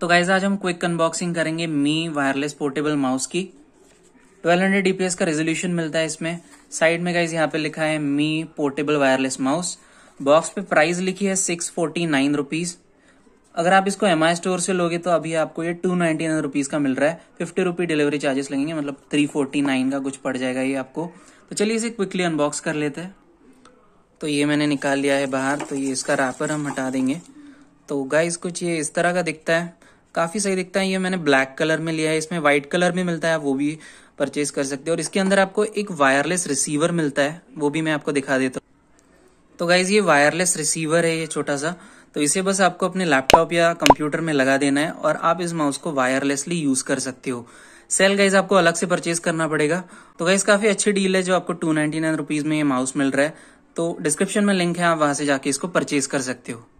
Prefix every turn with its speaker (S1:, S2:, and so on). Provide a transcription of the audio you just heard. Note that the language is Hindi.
S1: तो गाइज आज हम क्विक अनबॉक्सिंग करेंगे मी वायरलेस पोर्टेबल माउस की 1200 डीपीएस का रेजोल्यूशन मिलता है इसमें साइड में गाइज यहाँ पे लिखा है Mi portable wireless mouse box पे प्राइस लिखी है सिक्स फोर्टी नाइन रुपीज अगर आप इसको एम स्टोर से लोगे तो अभी आपको ये टू नाइनटी नाइन रुपीज का मिल रहा है फिफ्टी रुपी डिलीवरी चार्जेस लगेंगे मतलब थ्री फोर्टी नाइन का कुछ पड़ जाएगा ये आपको तो चलिए इसे क्विकली अनबॉक्स कर लेते हैं तो ये मैंने निकाल लिया है बाहर तो ये इसका रैपर हम हटा देंगे तो गाइस कुछ ये इस तरह का दिखता है काफ़ी सही दिखता है ये मैंने ब्लैक कलर में लिया है इसमें वाइट कलर में मिलता है वो भी परचेज कर सकते हो और इसके अंदर आपको एक वायरलेस रिसीवर मिलता है वो भी मैं आपको दिखा देता हूँ तो गाइज ये वायरलेस रिसीवर है ये छोटा सा तो इसे बस आपको अपने लैपटॉप या कंप्यूटर में लगा देना है और आप इस माउस को वायरलेसली यूज कर सकते हो सेल गाइज आपको अलग से परचेज करना पड़ेगा तो गाइज काफी अच्छी डील है जो आपको टू नाइनटी नाइन रुपीज में ये माउस मिल रहा है तो डिस्क्रिप्शन में लिंक है आप वहां से जाके इसको परचेज कर सकते हो